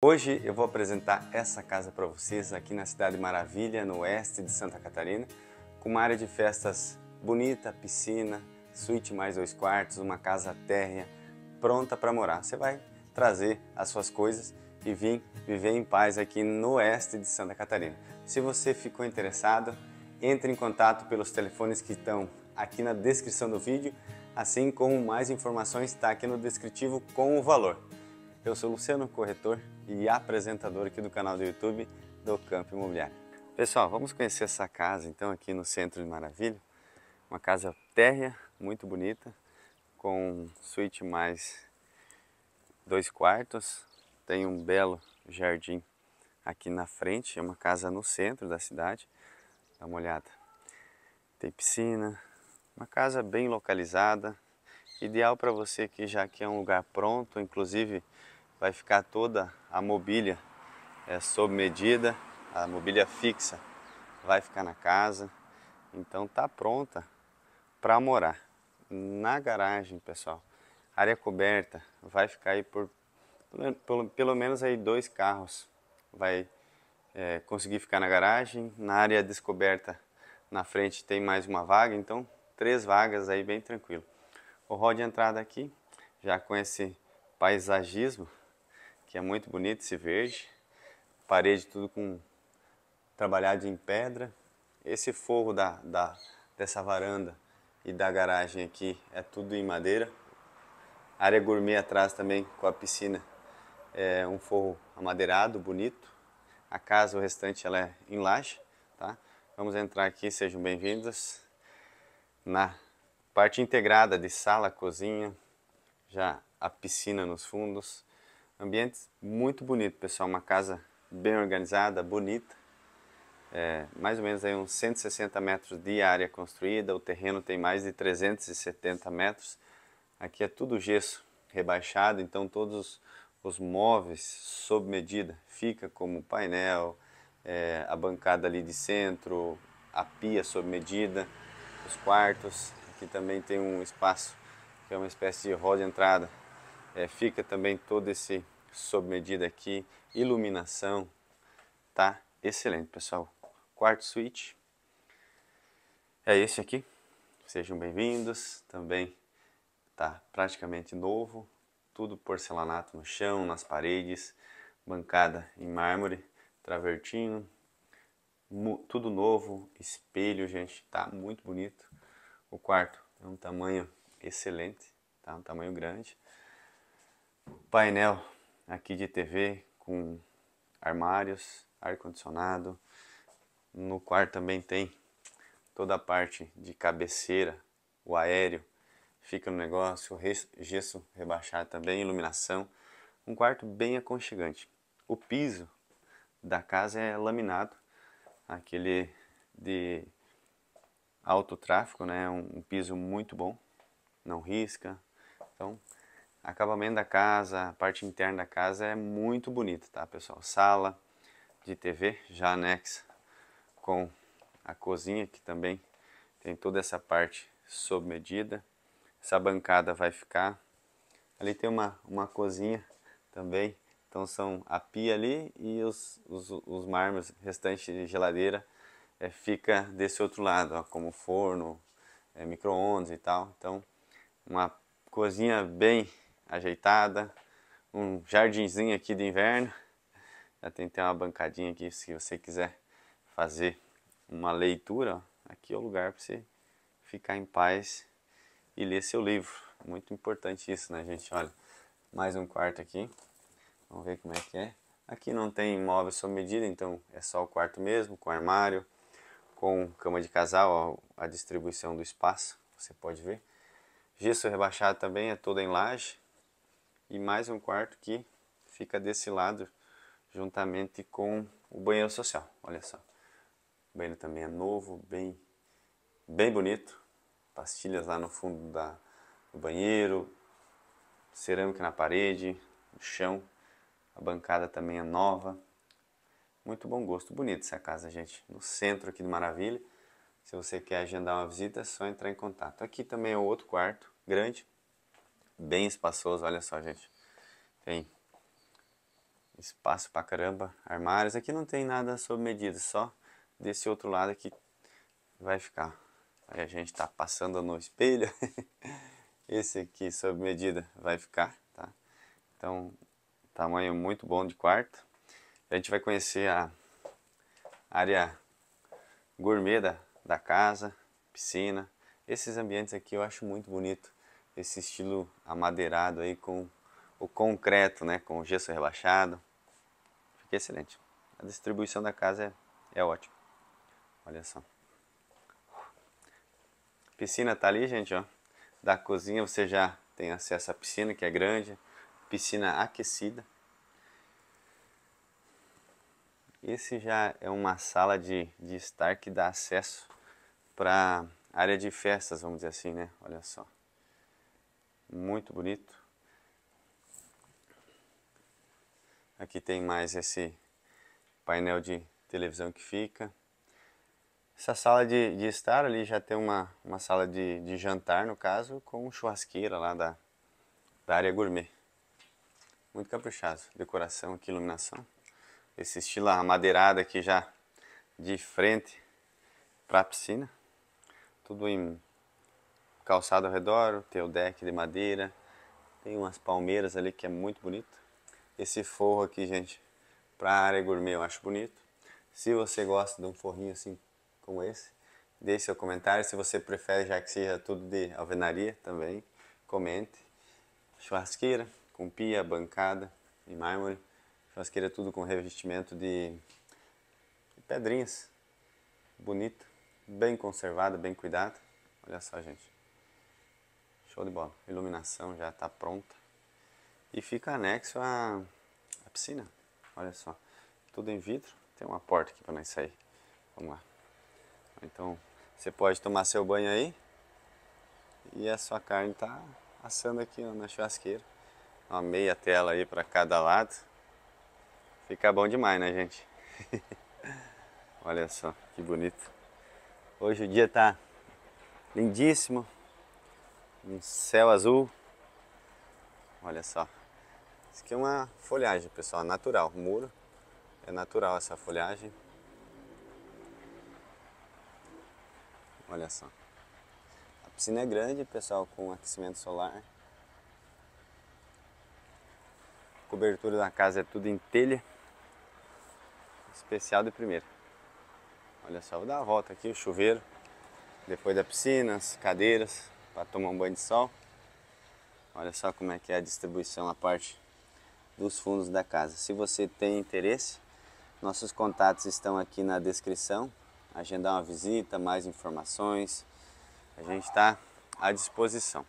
Hoje eu vou apresentar essa casa para vocês aqui na Cidade Maravilha, no oeste de Santa Catarina, com uma área de festas bonita, piscina, suíte mais dois quartos, uma casa térrea, pronta para morar. Você vai trazer as suas coisas e vir viver em paz aqui no oeste de Santa Catarina. Se você ficou interessado, entre em contato pelos telefones que estão aqui na descrição do vídeo, assim como mais informações está aqui no descritivo com o valor. Eu sou Luciano, corretor e apresentador aqui do canal do YouTube do Campo Imobiliário. Pessoal, vamos conhecer essa casa então aqui no centro de Maravilha. Uma casa térrea, muito bonita, com suíte mais dois quartos. Tem um belo jardim aqui na frente, é uma casa no centro da cidade. Dá uma olhada. Tem piscina, uma casa bem localizada, ideal para você que já que é um lugar pronto, inclusive vai ficar toda a mobília é, sob medida, a mobília fixa vai ficar na casa. Então tá pronta para morar. Na garagem, pessoal, área coberta vai ficar aí por pelo, pelo menos aí dois carros vai é, conseguir ficar na garagem. Na área descoberta na frente tem mais uma vaga, então três vagas aí bem tranquilo. O rol de entrada aqui, já com esse paisagismo, que é muito bonito esse verde. Parede tudo com trabalhado em pedra. Esse forro da, da, dessa varanda e da garagem aqui é tudo em madeira. área gourmet atrás também com a piscina é um forro amadeirado, bonito. A casa, o restante, ela é em laje, tá? Vamos entrar aqui, sejam bem-vindos. Na parte integrada de sala, cozinha, já a piscina nos fundos, Ambiente muito bonito, pessoal. Uma casa bem organizada, bonita. É, mais ou menos aí uns 160 metros de área construída. O terreno tem mais de 370 metros. Aqui é tudo gesso rebaixado, então todos os móveis sob medida. Fica como painel, é, a bancada ali de centro, a pia sob medida, os quartos. Aqui também tem um espaço que é uma espécie de hall de entrada é, fica também todo esse sob medida aqui, iluminação, tá? Excelente, pessoal. Quarto suíte é esse aqui. Sejam bem-vindos. Também tá praticamente novo, tudo porcelanato no chão, nas paredes, bancada em mármore, travertino, tudo novo, espelho, gente, tá muito bonito. O quarto é um tamanho excelente, tá um tamanho grande painel aqui de TV com armários, ar-condicionado. No quarto também tem toda a parte de cabeceira, o aéreo fica no negócio, gesso rebaixado também, iluminação. Um quarto bem aconchegante. O piso da casa é laminado, aquele de alto tráfego, né? Um, piso muito bom, não risca. Então, Acabamento da casa, a parte interna da casa é muito bonita, tá pessoal? Sala de TV já anexa com a cozinha que também tem toda essa parte sob medida. Essa bancada vai ficar. Ali tem uma, uma cozinha também. Então são a pia ali e os, os, os mármores restantes de geladeira é, fica desse outro lado, ó, como forno, é, micro-ondas e tal. Então uma cozinha bem ajeitada, um jardinzinho aqui de inverno. Já tem até uma bancadinha aqui se você quiser fazer uma leitura. Aqui é o lugar para você ficar em paz e ler seu livro. Muito importante isso, né, gente? Olha, mais um quarto aqui. Vamos ver como é que é. Aqui não tem móvel sob medida, então é só o quarto mesmo, com armário, com cama de casal, ó, a distribuição do espaço, você pode ver. Gesso rebaixado também é toda em laje, e mais um quarto que fica desse lado juntamente com o banheiro social. Olha só. O banheiro também é novo, bem bem bonito. Pastilhas lá no fundo da, do banheiro, cerâmica na parede, no chão. A bancada também é nova. Muito bom gosto, bonito essa casa, gente. No centro aqui do Maravilha. Se você quer agendar uma visita, é só entrar em contato. Aqui também é outro quarto grande, bem espaçoso, olha só, gente. Tem espaço pra caramba, armários. Aqui não tem nada sob medida, só desse outro lado aqui vai ficar. Aí a gente tá passando no espelho. Esse aqui sob medida vai ficar, tá? Então, tamanho muito bom de quarto. A gente vai conhecer a área gourmet da, da casa, piscina. Esses ambientes aqui eu acho muito bonito esse estilo amadeirado aí com o concreto, né, com o gesso rebaixado. Fica excelente. A distribuição da casa é, é ótima. Olha só. Piscina tá ali, gente, ó. Da cozinha você já tem acesso à piscina, que é grande. Piscina aquecida. Esse já é uma sala de, de estar que dá acesso para área de festas, vamos dizer assim, né? Olha só muito bonito. Aqui tem mais esse painel de televisão que fica. Essa sala de, de estar ali já tem uma, uma sala de, de jantar, no caso, com churrasqueira lá da, da área gourmet. Muito caprichado, decoração aqui, iluminação. Esse estilo madeirada aqui já de frente para a piscina. Tudo em calçado ao redor, tem o deck de madeira, tem umas palmeiras ali que é muito bonito. Esse forro aqui, gente, para área gourmet eu acho bonito. Se você gosta de um forrinho assim como esse, deixe seu comentário. Se você prefere já que seja tudo de alvenaria também, comente. Churrasqueira com pia, bancada e mármore. Churrasqueira é tudo com revestimento de, de pedrinhas. Bonito, bem conservado, bem cuidado. Olha só, gente. Show de bola. Iluminação já está pronta. E fica anexo à, à piscina. Olha só. Tudo em vidro. Tem uma porta aqui para nós sair. Vamos lá. Então, você pode tomar seu banho aí. E a sua carne está assando aqui ó, na churrasqueira. Uma meia tela aí para cada lado. Fica bom demais, né, gente? Olha só, que bonito. Hoje o dia está lindíssimo um céu azul. Olha só. Isso aqui é uma folhagem, pessoal, natural. muro é natural essa folhagem. Olha só. A piscina é grande, pessoal, com aquecimento solar. A cobertura da casa é tudo em telha. Especial de primeira. Olha só, vou dar a volta aqui, o chuveiro. Depois da piscina, as cadeiras para tomar um banho de sol. Olha só como é que é a distribuição, a parte dos fundos da casa. Se você tem interesse, nossos contatos estão aqui na descrição. Agendar uma visita, mais informações, a gente está à disposição.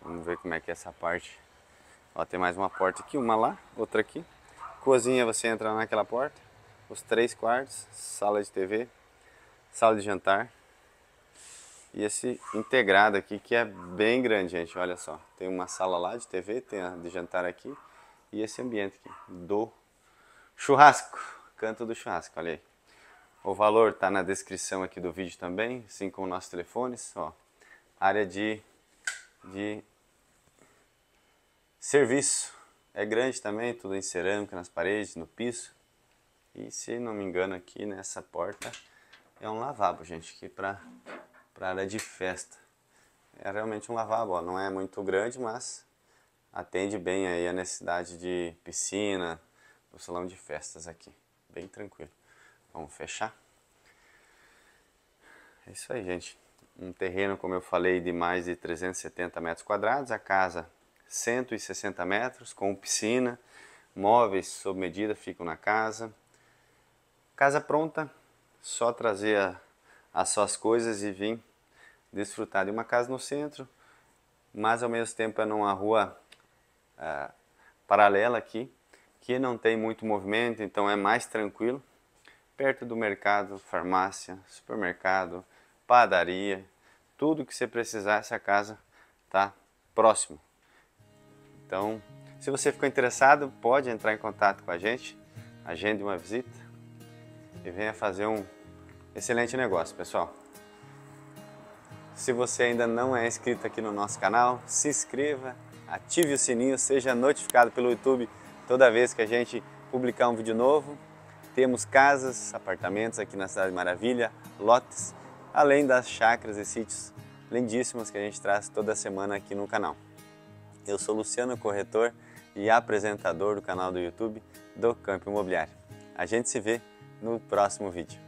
Vamos ver como é que é essa parte. Ó, tem mais uma porta aqui, uma lá, outra aqui. Cozinha, você entra naquela porta. Os três quartos, sala de TV, sala de jantar, e esse integrado aqui que é bem grande, gente. Olha só, tem uma sala lá de TV, tem a de jantar aqui e esse ambiente aqui do churrasco, canto do churrasco, olha aí. O valor está na descrição aqui do vídeo também, assim como nossos telefones, ó. Área de, de serviço é grande também, tudo em cerâmica, nas paredes, no piso. E se não me engano aqui nessa porta é um lavabo, gente, que para para área de festa. É realmente um lavabo, ó, não é muito grande, mas atende bem aí a necessidade de piscina, do salão de festas aqui. Bem tranquilo. Vamos fechar? É isso aí, gente. Um terreno, como eu falei, de mais de 370 metros quadrados. A casa, 160 metros, com piscina. Móveis sob medida ficam na casa. Casa pronta, só trazer as suas coisas e vir desfrutar de uma casa no centro, mas ao mesmo tempo é numa rua ah, paralela aqui, que não tem muito movimento, então é mais tranquilo, perto do mercado, farmácia, supermercado, padaria, tudo que você precisar, essa casa tá próximo. Então, se você ficou interessado, pode entrar em contato com a gente, agende uma visita e venha fazer um excelente negócio, pessoal. Se você ainda não é inscrito aqui no nosso canal, se inscreva, ative o sininho, seja notificado pelo YouTube toda vez que a gente publicar um vídeo novo. Temos casas, apartamentos aqui na Cidade Maravilha, lotes, além das chacras e sítios lindíssimos que a gente traz toda semana aqui no canal. Eu sou Luciano Corretor e apresentador do canal do YouTube do Campo Imobiliário. A gente se vê no próximo vídeo.